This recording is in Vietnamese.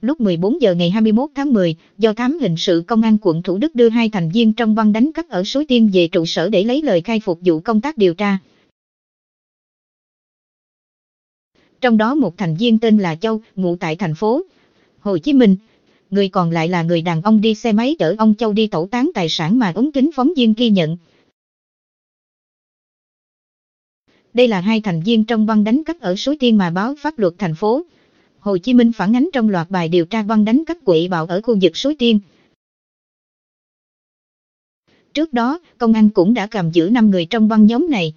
lúc 14 giờ ngày 21 tháng 10, do thám hình sự công an quận Thủ Đức đưa hai thành viên trong băng đánh cắp ở Suối Tiên về trụ sở để lấy lời khai phục vụ công tác điều tra. Trong đó một thành viên tên là Châu, ngụ tại thành phố Hồ Chí Minh. Người còn lại là người đàn ông đi xe máy chở ông Châu đi tẩu tán tài sản mà ống kính phóng viên ghi nhận. Đây là hai thành viên trong băng đánh cắp ở Suối Tiên mà báo pháp luật thành phố Hồ Chí Minh phản ánh trong loạt bài điều tra băng đánh các quỹ bạo ở khu vực Suối Tiên. Trước đó, công an cũng đã cầm giữ 5 người trong băng nhóm này,